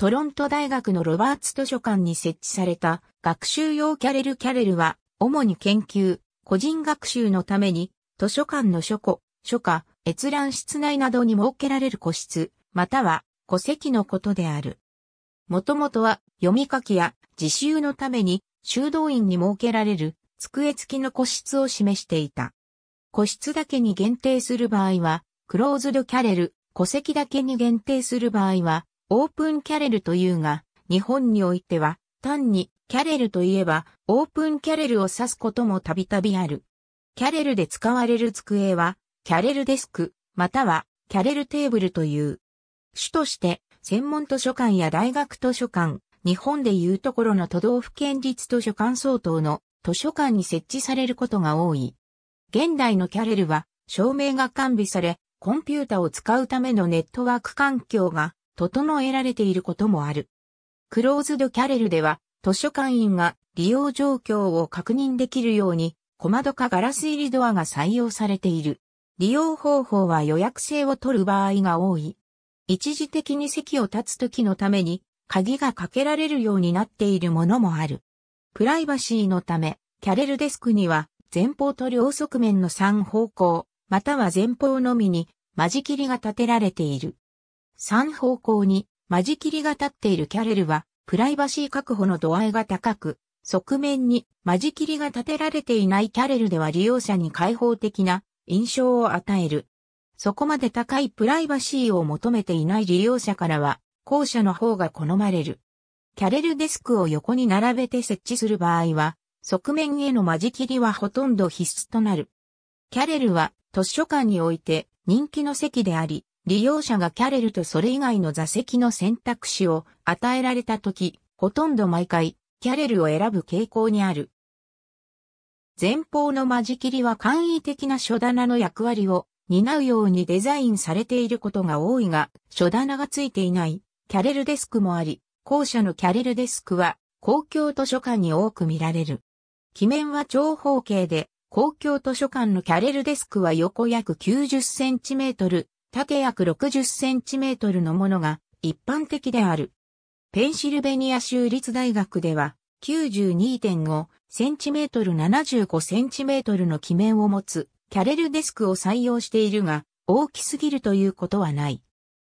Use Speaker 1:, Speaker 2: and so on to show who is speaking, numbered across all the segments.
Speaker 1: トロント大学のロバーツ図書館に設置された学習用キャレルキャレルは、主に研究、個人学習のために、図書館の書庫、書家、閲覧室内などに設けられる個室、または戸籍のことである。もともとは読み書きや自習のために修道院に設けられる机付きの個室を示していた。個室だけに限定する場合は、クローズドキャレル、戸籍だけに限定する場合は、オープンキャレルというが、日本においては、単にキャレルといえば、オープンキャレルを指すこともたびたびある。キャレルで使われる机は、キャレルデスク、または、キャレルテーブルという。主として、専門図書館や大学図書館、日本でいうところの都道府県立図書館相当の図書館に設置されることが多い。現代のキャレルは、照明が完備され、コンピュータを使うためのネットワーク環境が整えられていることもある。クローズドキャレルでは、図書館員が利用状況を確認できるように、小窓かガラス入りドアが採用されている。利用方法は予約制を取る場合が多い。一時的に席を立つ時のために、鍵がかけられるようになっているものもある。プライバシーのため、キャレルデスクには、前方と両側面の3方向、または前方のみに、間仕切りが立てられている。3方向に間仕切りが立っているキャレルは、プライバシー確保の度合いが高く、側面に間仕切りが立てられていないキャレルでは利用者に開放的な印象を与える。そこまで高いプライバシーを求めていない利用者からは、後者の方が好まれる。キャレルデスクを横に並べて設置する場合は、側面への間仕切りはほとんど必須となる。キャレルは図書館において人気の席であり、利用者がキャレルとそれ以外の座席の選択肢を与えられた時、ほとんど毎回、キャレルを選ぶ傾向にある。前方の間仕切りは簡易的な書棚の役割を担うようにデザインされていることが多いが、書棚がついていないキャレルデスクもあり、後者のキャレルデスクは公共図書館に多く見られる。記面は長方形で、公共図書館のキャレルデスクは横約90センチメートル、縦約60センチメートルのものが一般的である。ペンシルベニア州立大学では92.5センチメートル75センチメートルの記面を持つキャレルデスクを採用しているが大きすぎるということはない。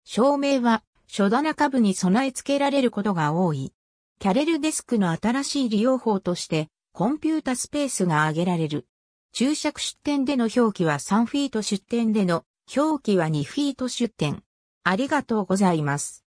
Speaker 1: 照明は書棚下部に備え付けられることが多い。キャレルデスクの新しい利用法としてコンピュータスペースが挙げられる。注釈出展での表記は3フィート出展での表記は2フィート出典。ありがとうございます。